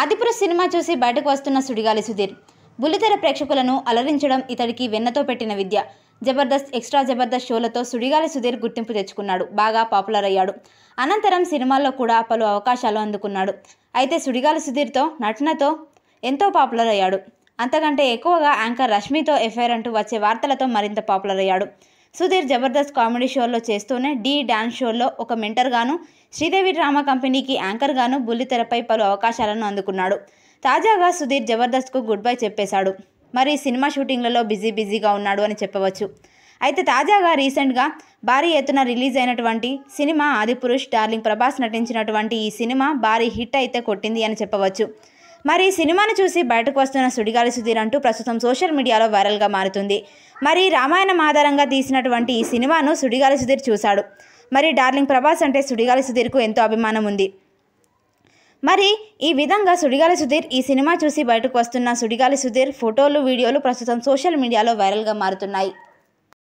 ఆదిపుర cinema చూసి బయటకు వస్తున్న సుడిగాలి సుధీర్ బుల్లితెర ప్రేక్షకులను అలరించడం ఇతడికి వెన్నతో పెట్టిన విద్య జబర్దస్త్ ఎక్స్ట్రా జబర్దస్త్ షోలతో సుడిగాలి సుధీర్ గుర్తింపు తెచ్చుకున్నాడు బాగా పాపులర్ అయ్యాడు అనంతరం సినిమాల్లో కూడా పలు అవకాశాలు అందుకున్నాడు అయితే సుడిగాలి సుధీర్తో నటనతో ఎంతో పాపులర్ అయ్యాడు అంతకంటే ఎక్కువగా యాంకర్ రష్మితో ఎఫ్ఐఆర్ అంటూ వచ్చే వార్తలతో మరింత పాపులర్ అయ్యాడు సుధీర్ జబర్దస్త్ కామెడీ షోలో చేస్తూనే డి డాన్స్ షోలో ఒక మెంటర్గాను శ్రీదేవి డ్రామా కంపెనీకి యాంకర్గాను బుల్లితెరపై పలు అవకాశాలను అందుకున్నాడు తాజాగా సుధీర్ జబర్దస్త్కు గుడ్ బై చెప్పేశాడు మరి సినిమా షూటింగ్లలో బిజీ బిజీగా ఉన్నాడు అని చెప్పవచ్చు అయితే తాజాగా రీసెంట్గా భారీ ఎత్తున రిలీజ్ అయినటువంటి సినిమా ఆదిపురుష్ డార్లింగ్ ప్రభాస్ నటించినటువంటి ఈ సినిమా భారీ హిట్ అయితే కొట్టింది అని చెప్పవచ్చు మరి సినిమాను చూసి బయటకు వస్తున్న సుడిగాలి సుధీర్ అంటూ ప్రస్తుతం సోషల్ మీడియాలో వైరల్గా మారుతుంది మరి రామాయణం ఆధారంగా తీసినటువంటి ఈ సినిమాను సుడిగాలి సుధీర్ చూశాడు మరి డార్లింగ్ ప్రభాస్ అంటే సుడిగాలి సుధీర్కు ఎంతో అభిమానం ఉంది మరి ఈ విధంగా సుడిగాలి సుధీర్ ఈ సినిమా చూసి బయటకు వస్తున్న సుడిగాలి సుధీర్ ఫోటోలు వీడియోలు ప్రస్తుతం సోషల్ మీడియాలో వైరల్గా మారుతున్నాయి